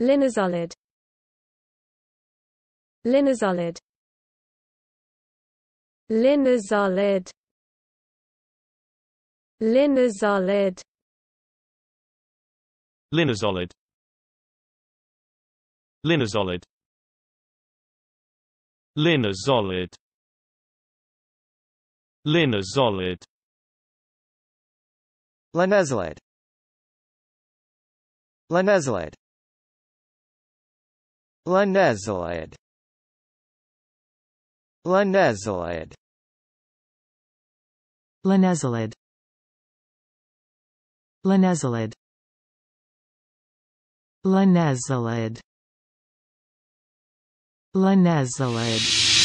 Linazolid Linazolid Linazolid Linazolid Linazolid Linazolid Linazolid Linazolid Linazolid Linazolid linezolid linezolid linezolid linezolid linezolid linezolid